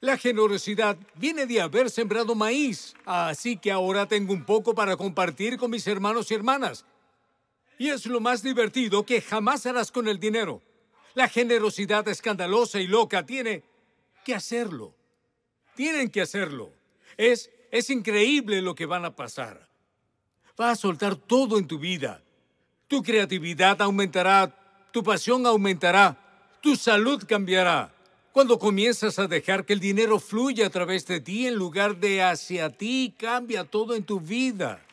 La generosidad viene de haber sembrado maíz, así que ahora tengo un poco para compartir con mis hermanos y hermanas. Y es lo más divertido que jamás harás con el dinero. La generosidad escandalosa y loca tiene que hacerlo. Tienen que hacerlo. Es, es increíble lo que van a pasar. Va a soltar todo en tu vida. Tu creatividad aumentará, tu pasión aumentará, tu salud cambiará cuando comienzas a dejar que el dinero fluya a través de ti en lugar de hacia ti, cambia todo en tu vida.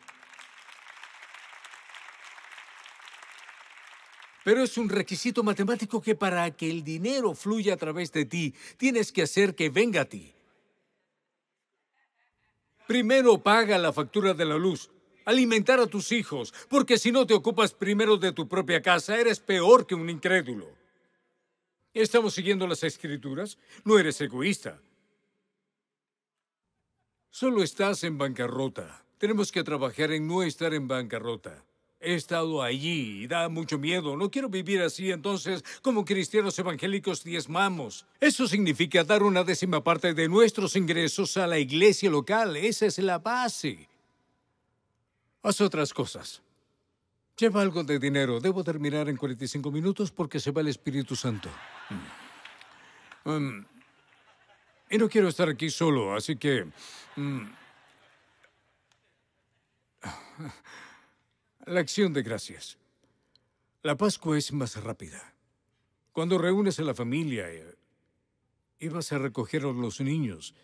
Pero es un requisito matemático que para que el dinero fluya a través de ti, tienes que hacer que venga a ti. Primero paga la factura de la luz, alimentar a tus hijos, porque si no te ocupas primero de tu propia casa, eres peor que un incrédulo. Estamos siguiendo las escrituras. No eres egoísta. Solo estás en bancarrota. Tenemos que trabajar en no estar en bancarrota. He estado allí y da mucho miedo. No quiero vivir así. Entonces, como cristianos evangélicos, diezmamos. Eso significa dar una décima parte de nuestros ingresos a la iglesia local. Esa es la base. Haz otras cosas. Lleva algo de dinero. Debo terminar en 45 minutos porque se va el Espíritu Santo. Mm. Um, y no quiero estar aquí solo, así que... Mm, la acción de gracias. La Pascua es más rápida. Cuando reúnes a la familia, ibas eh, a recoger a los niños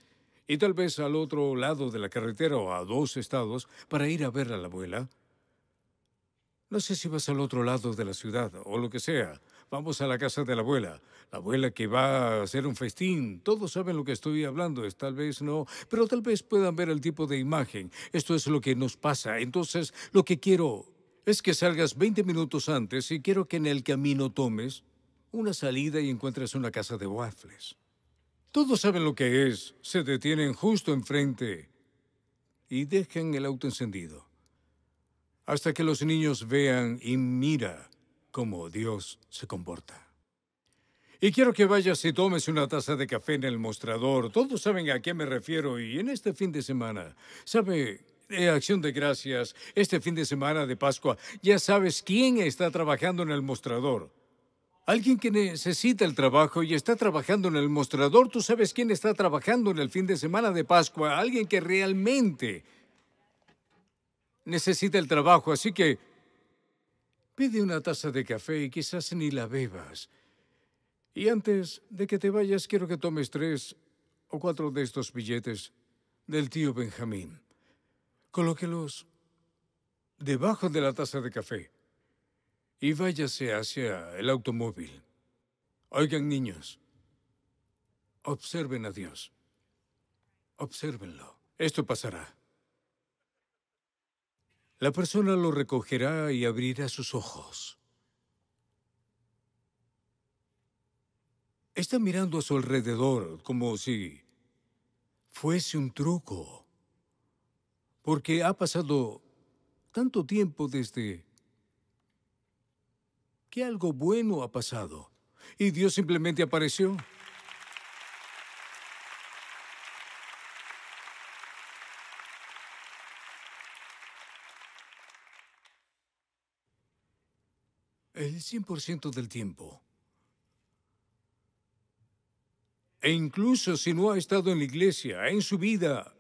y tal vez al otro lado de la carretera o a dos estados para ir a ver a la abuela. No sé si vas al otro lado de la ciudad o lo que sea, vamos a la casa de la abuela, la abuela que va a hacer un festín. Todos saben lo que estoy hablando, es, tal vez no, pero tal vez puedan ver el tipo de imagen. Esto es lo que nos pasa. Entonces, lo que quiero es que salgas 20 minutos antes y quiero que en el camino tomes una salida y encuentres una casa de waffles. Todos saben lo que es. Se detienen justo enfrente y dejan el auto encendido. Hasta que los niños vean y mira cómo Dios se comporta. Y quiero que vayas y tomes una taza de café en el mostrador. Todos saben a qué me refiero y en este fin de semana, ¿sabe? Eh, acción de gracias, este fin de semana de Pascua, ya sabes quién está trabajando en el mostrador. Alguien que necesita el trabajo y está trabajando en el mostrador, tú sabes quién está trabajando en el fin de semana de Pascua, alguien que realmente necesita el trabajo, así que Pide una taza de café y quizás ni la bebas. Y antes de que te vayas, quiero que tomes tres o cuatro de estos billetes del tío Benjamín. Colóquelos debajo de la taza de café y váyase hacia el automóvil. Oigan, niños, observen a Dios. Obsérvenlo. Esto pasará. La persona lo recogerá y abrirá sus ojos. Está mirando a su alrededor como si fuese un truco, porque ha pasado tanto tiempo desde que algo bueno ha pasado y Dios simplemente apareció. el 100% del tiempo. E incluso si no ha estado en la iglesia, en su vida,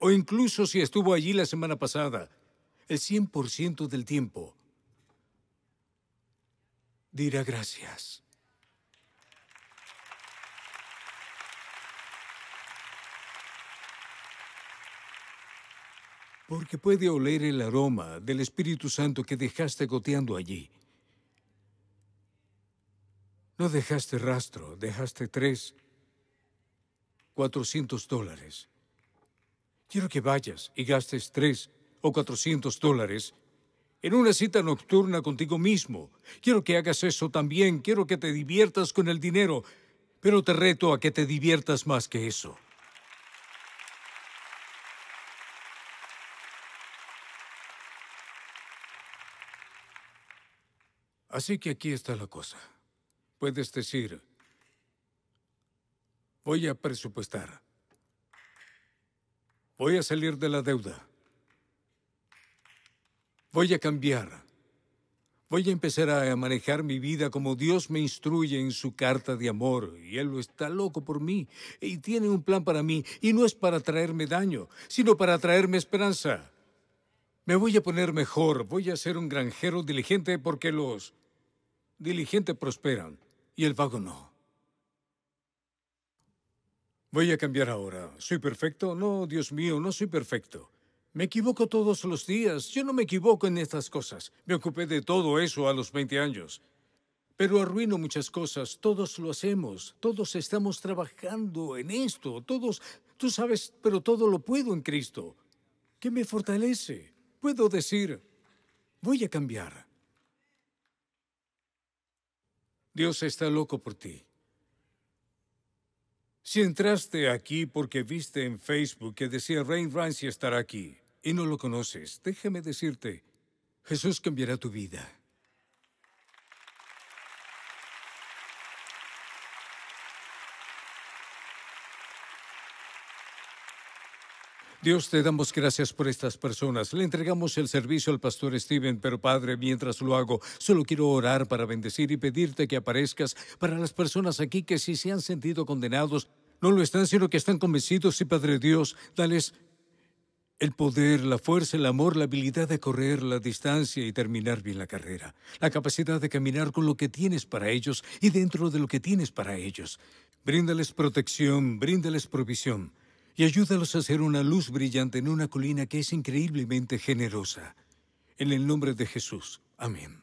o incluso si estuvo allí la semana pasada, el 100% del tiempo, dirá gracias. Porque puede oler el aroma del Espíritu Santo que dejaste goteando allí. No dejaste rastro, dejaste tres, cuatrocientos dólares. Quiero que vayas y gastes tres o cuatrocientos dólares en una cita nocturna contigo mismo. Quiero que hagas eso también. Quiero que te diviertas con el dinero, pero te reto a que te diviertas más que eso. Así que aquí está la cosa. Puedes decir, voy a presupuestar. Voy a salir de la deuda. Voy a cambiar. Voy a empezar a manejar mi vida como Dios me instruye en su carta de amor. Y Él lo está loco por mí. Y tiene un plan para mí. Y no es para traerme daño, sino para traerme esperanza. Me voy a poner mejor. Voy a ser un granjero diligente porque los diligentes prosperan y el vago no. Voy a cambiar ahora. ¿Soy perfecto? No, Dios mío, no soy perfecto. Me equivoco todos los días. Yo no me equivoco en estas cosas. Me ocupé de todo eso a los 20 años. Pero arruino muchas cosas. Todos lo hacemos. Todos estamos trabajando en esto. Todos, tú sabes, pero todo lo puedo en Cristo. Que me fortalece. Puedo decir, voy a cambiar. Dios está loco por ti. Si entraste aquí porque viste en Facebook que decía Rain y estará aquí y no lo conoces, déjame decirte, Jesús cambiará tu vida. Dios, te damos gracias por estas personas. Le entregamos el servicio al pastor Steven, pero Padre, mientras lo hago, solo quiero orar para bendecir y pedirte que aparezcas para las personas aquí que si se han sentido condenados, no lo están, sino que están convencidos y Padre Dios, dales el poder, la fuerza, el amor, la habilidad de correr la distancia y terminar bien la carrera, la capacidad de caminar con lo que tienes para ellos y dentro de lo que tienes para ellos. Bríndales protección, bríndales provisión y ayúdalos a hacer una luz brillante en una colina que es increíblemente generosa. En el nombre de Jesús. Amén.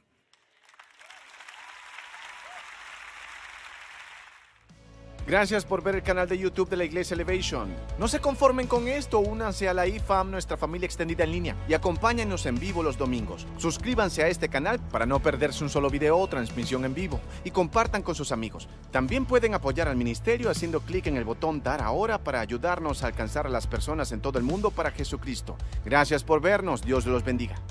Gracias por ver el canal de YouTube de la Iglesia Elevation. No se conformen con esto, únanse a la IFAM, nuestra familia extendida en línea, y acompáñenos en vivo los domingos. Suscríbanse a este canal para no perderse un solo video o transmisión en vivo, y compartan con sus amigos. También pueden apoyar al ministerio haciendo clic en el botón Dar ahora para ayudarnos a alcanzar a las personas en todo el mundo para Jesucristo. Gracias por vernos, Dios los bendiga.